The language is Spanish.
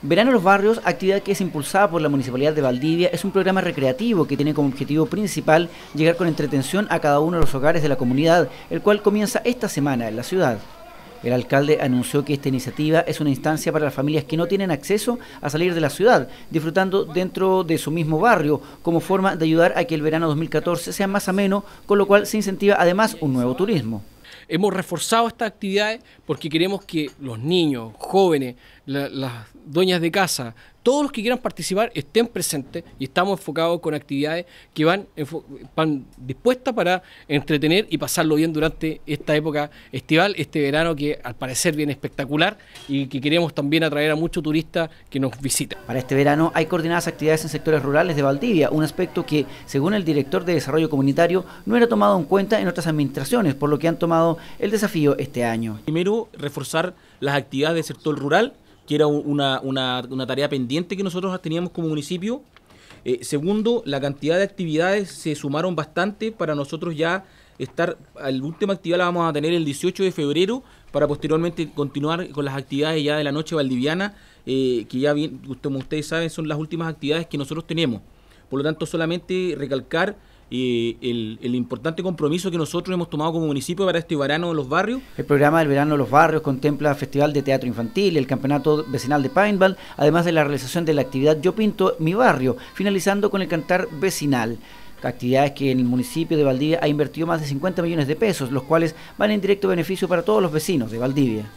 Verano en los Barrios, actividad que es impulsada por la Municipalidad de Valdivia, es un programa recreativo que tiene como objetivo principal llegar con entretención a cada uno de los hogares de la comunidad, el cual comienza esta semana en la ciudad. El alcalde anunció que esta iniciativa es una instancia para las familias que no tienen acceso a salir de la ciudad, disfrutando dentro de su mismo barrio, como forma de ayudar a que el verano 2014 sea más ameno, con lo cual se incentiva además un nuevo turismo hemos reforzado estas actividades porque queremos que los niños, jóvenes, las dueñas de casa, todos los que quieran participar estén presentes y estamos enfocados con actividades que van, dispuestas para entretener y pasarlo bien durante esta época estival, este verano que al parecer viene espectacular y que queremos también atraer a muchos turistas que nos visitan. Para este verano hay coordinadas actividades en sectores rurales de Valdivia, un aspecto que, según el director de Desarrollo Comunitario, no era tomado en cuenta en otras administraciones, por lo que han tomado el desafío este año. Primero, reforzar las actividades del sector rural que era una, tarea pendiente que nosotros teníamos como municipio. Eh, segundo, la cantidad de actividades se sumaron bastante para nosotros ya estar, la última actividad la vamos a tener el 18 de febrero para posteriormente continuar con las actividades ya de la noche valdiviana, eh, que ya bien, como ustedes saben son las últimas actividades que nosotros tenemos. Por lo tanto, solamente recalcar y el, importante compromiso que nosotros hemos tomado como municipio para este verano de los barrios. El programa del verano de los barrios contempla Festival de Teatro Infantil, el Campeonato Vecinal de Paintball, además de la realización de la actividad Yo Pinto Mi Barrio, finalizando con el cantar vecinal actividades que en el municipio de Valdivia ha invertido más de 50 millones de pesos, los cuales van en directo beneficio para todos los vecinos de Valdivia.